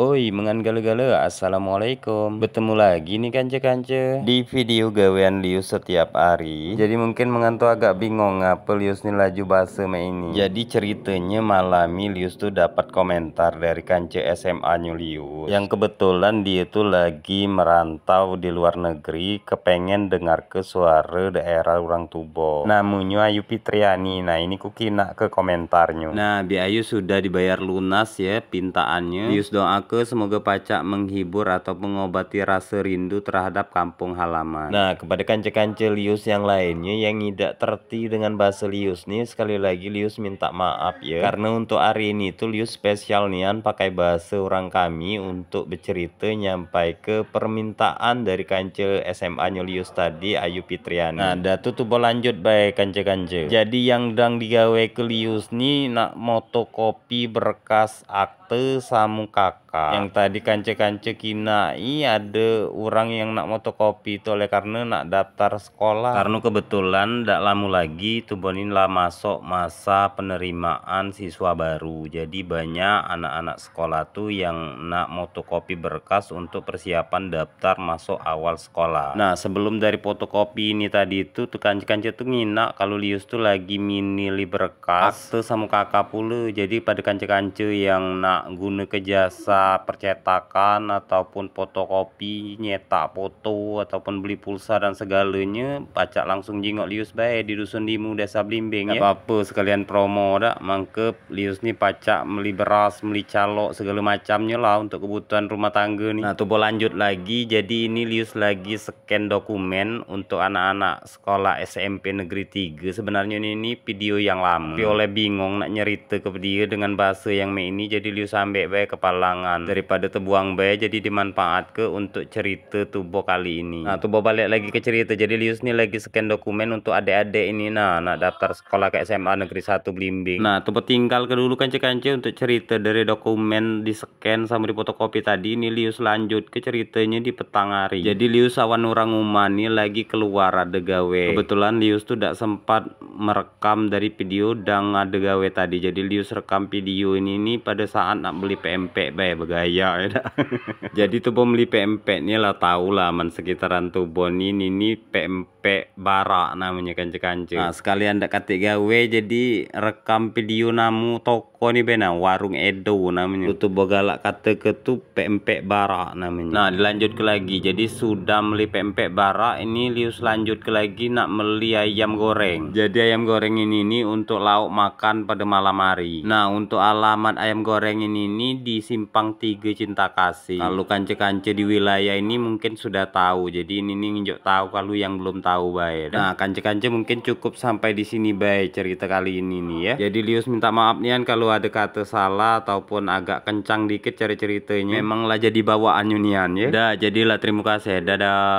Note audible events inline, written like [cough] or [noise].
Oi, mengan-gale-gale, Assalamualaikum Bertemu lagi nih kance-kance Di video gawean Liu setiap hari Jadi mungkin mengantu agak bingung ngapa Lius nih laju bahasa ini Jadi ceritanya malami Lius tuh dapat komentar dari kance SMA nya Lius Yang kebetulan dia tuh lagi merantau di luar negeri Kepengen dengar ke suara daerah orang tubo Namunya Ayu Pitriani, Nah ini kukina ke komentarnya Nah biayu sudah dibayar lunas ya pintaannya Lius doa ke semoga pacak menghibur atau mengobati rasa rindu terhadap kampung halaman. Nah, kepada kanca-kanca Lius yang lainnya yang tidak terti dengan bahasa Lius nih, sekali lagi Lius minta maaf ya. Karena untuk hari ini itu Lius spesial nian pakai bahasa orang kami untuk bercerita nyampai ke permintaan dari kanca SMA Lius tadi Ayu pitriani. Nah, dah tuh tuh lanjut baik kanca-kanca. Jadi yang dang digawe ke Lius nih nak motokopi berkas akte samu kakak yang tadi kance-kance kina iya ada orang yang nak motokopi itu oleh karena nak daftar sekolah karena kebetulan tidak lama lagi bonin lah masuk masa penerimaan siswa baru jadi banyak anak-anak sekolah tuh yang nak motokopi berkas untuk persiapan daftar masuk awal sekolah nah sebelum dari fotokopi ini tadi itu tuh kance-kance tuh ngina kalau Lius tuh lagi mini berkas tuh sama kakak pula jadi pada kance-kance yang nak guna ke jasa percetakan ataupun fotokopi nyetak foto ataupun beli pulsa dan segalanya pacak langsung jingok Lius baik di dusun Limu desa Blimbing Gak ya apa-apa sekalian promo dak mangkep Lius ni pacak beli beras beli calok segala macamnya lah untuk kebutuhan rumah tangga nih nah tuh lanjut lagi jadi ini Lius lagi scan dokumen untuk anak-anak sekolah SMP negeri 3 sebenarnya ini, ini video yang lama tapi oleh bingung nak nyerita ke dia dengan bahasa yang me ini jadi Lius ambek baik kepala perasaan daripada tebuang bayar, jadi dimanfaat ke untuk cerita tubo kali ini nah tubo balik lagi ke cerita jadi Lius nih lagi scan dokumen untuk adik-adik ini nah nak daftar sekolah ke SMA negeri 1 Blimbing nah tubo tinggal ke dulu cek kancil untuk cerita dari dokumen di scan sama di fotokopi tadi ini Lius lanjut ke ceritanya di petang hari jadi Lius awan orang umani lagi keluar ada gawe kebetulan Lius tuh tidak sempat merekam dari video dan ada gawe tadi jadi Lius rekam video ini nih pada saat nak beli PMP bergaya ya [laughs] jadi tuh bom li PMP ini lah tahu lah man sekitaran tuh bon ini ini PMP barak namanya kan kance nah sekalian ndak katik gawe jadi rekam video namu toko nih bena warung Edo namanya tuh bogalak kata ke tuh PMP barak namanya nah dilanjut ke lagi jadi sudah meli PMP barak ini lius lanjut ke lagi nak meli ayam goreng jadi ayam goreng ini ini untuk lauk makan pada malam hari nah untuk alamat ayam goreng ini ini di simpang tiga Cinta Kasih. Kalau kance-kance di wilayah ini mungkin sudah tahu. Jadi ini nih nginjok tahu kalau yang belum tahu baik. Nah, kance-kance mungkin cukup sampai di sini baik cerita kali ini nih ya. Jadi Lius minta maaf nian kalau ada kata salah ataupun agak kencang dikit cari ceritanya. memanglah lah jadi bawaan nian ya. Dah, jadilah terima kasih. Dadah.